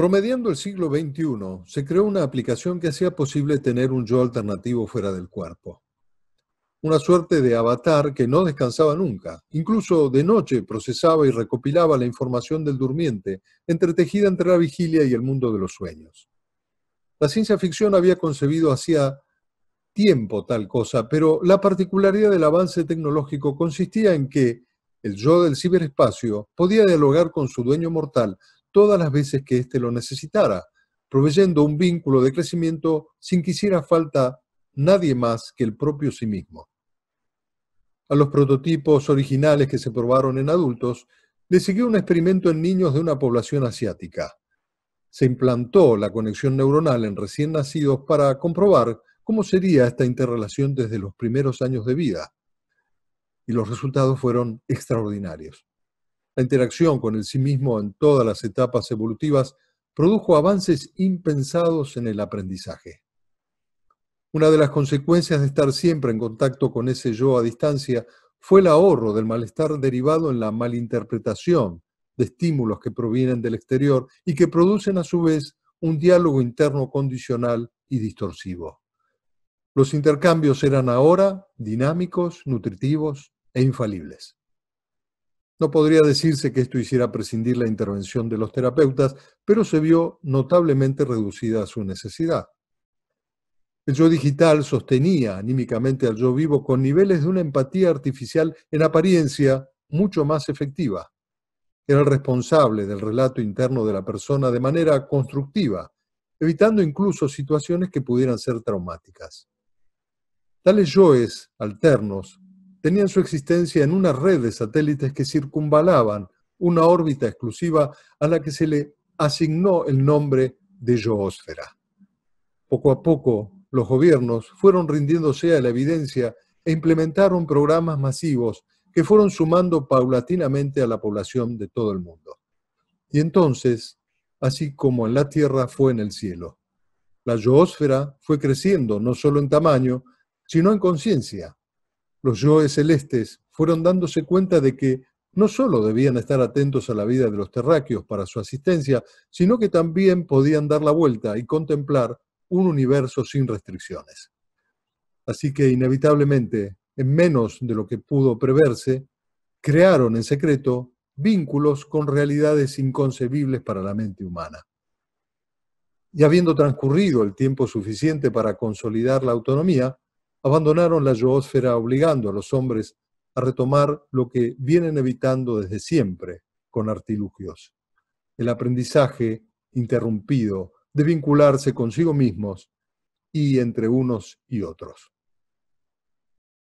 Promediando el siglo XXI, se creó una aplicación que hacía posible tener un yo alternativo fuera del cuerpo. Una suerte de avatar que no descansaba nunca, incluso de noche procesaba y recopilaba la información del durmiente, entretejida entre la vigilia y el mundo de los sueños. La ciencia ficción había concebido hacía tiempo tal cosa, pero la particularidad del avance tecnológico consistía en que el yo del ciberespacio podía dialogar con su dueño mortal todas las veces que éste lo necesitara, proveyendo un vínculo de crecimiento sin que hiciera falta nadie más que el propio sí mismo. A los prototipos originales que se probaron en adultos, le siguió un experimento en niños de una población asiática. Se implantó la conexión neuronal en recién nacidos para comprobar cómo sería esta interrelación desde los primeros años de vida. Y los resultados fueron extraordinarios. La interacción con el sí mismo en todas las etapas evolutivas produjo avances impensados en el aprendizaje. Una de las consecuencias de estar siempre en contacto con ese yo a distancia fue el ahorro del malestar derivado en la malinterpretación de estímulos que provienen del exterior y que producen a su vez un diálogo interno condicional y distorsivo. Los intercambios eran ahora dinámicos, nutritivos e infalibles. No podría decirse que esto hiciera prescindir la intervención de los terapeutas, pero se vio notablemente reducida su necesidad. El yo digital sostenía anímicamente al yo vivo con niveles de una empatía artificial en apariencia mucho más efectiva. Era el responsable del relato interno de la persona de manera constructiva, evitando incluso situaciones que pudieran ser traumáticas. Tales yoes alternos tenían su existencia en una red de satélites que circunvalaban una órbita exclusiva a la que se le asignó el nombre de yoósfera. Poco a poco, los gobiernos fueron rindiéndose a la evidencia e implementaron programas masivos que fueron sumando paulatinamente a la población de todo el mundo. Y entonces, así como en la Tierra fue en el cielo, la yoósfera fue creciendo no solo en tamaño, sino en conciencia, los yoes celestes fueron dándose cuenta de que no solo debían estar atentos a la vida de los terráqueos para su asistencia, sino que también podían dar la vuelta y contemplar un universo sin restricciones. Así que inevitablemente, en menos de lo que pudo preverse, crearon en secreto vínculos con realidades inconcebibles para la mente humana. Y habiendo transcurrido el tiempo suficiente para consolidar la autonomía, abandonaron la geosfera obligando a los hombres a retomar lo que vienen evitando desde siempre con artilugios. El aprendizaje interrumpido de vincularse consigo mismos y entre unos y otros.